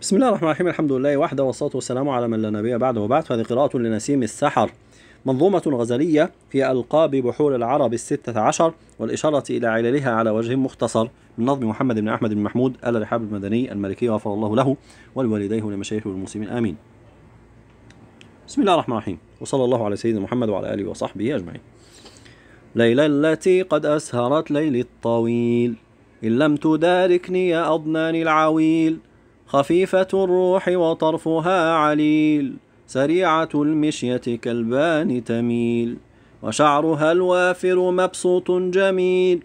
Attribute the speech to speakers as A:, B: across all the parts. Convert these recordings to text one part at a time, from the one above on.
A: بسم الله الرحمن الرحيم الحمد لله وحده والصلاة والسلام على من لا نبي بعده وبعد فهذه قراءة لنسيم السحر منظومة غزلية في ألقاب بحور العرب الستة عشر والإشارة إلى عللها على وجه مختصر من نظم محمد بن أحمد بن محمود آل الرحاب المدني الملكي غفر الله له ولوالديه ولمشايخه والمسلمين آمين بسم الله الرحمن الرحيم وصلى الله على سيدنا محمد وعلى آله وصحبه أجمعين ليلى التي قد أسهرت ليلي الطويل إن لم تداركني يا أضنان العويل خفيفة الروح وطرفها عليل سريعة المشية كالبان تميل وشعرها الوافر مبسوط جميل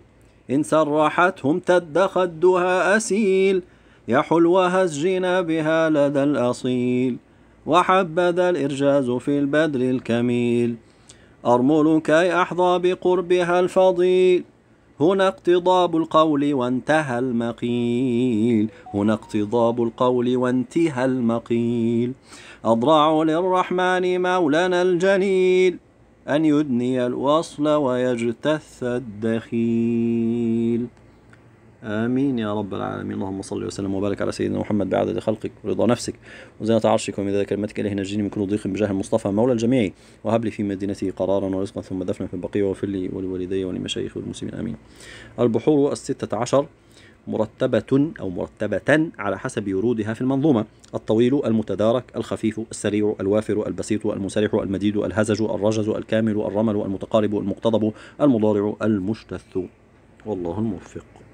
A: إن سرحته امتد خدها أسيل يا حلوها الزنا بها لدى الأصيل وحبذا الإرجاز في البدر الكميل أرمل كي أحظى بقربها الفضيل هنا اقتضاب القول وانتهى المقيل هنا اقتضاب القول وانتهى المقيل أضرع للرحمن مولانا الجليل أن يدني الوصل ويجتث الدخيل آمين يا رب العالمين اللهم صل وسلم وبارك على سيدنا محمد بعدد خلقك ورضا نفسك وزينة عرشك ومداد كلمتك إليه نجيني من كل ضيق بجاه المصطفى مولى الجميع وهب لي في مدينتي قرارا ورزقا ثم دفنا في البقية واغفر لي ولوالدي ولمشايخ والمسلمين آمين البحور الستة عشر مرتبة أو مرتبة على حسب ورودها في المنظومة الطويل المتدارك الخفيف السريع الوافر البسيط المسرح المديد الهزج الرجز الكامل الرمل المتقارب المقتضب المضارع المجتث والله الموفق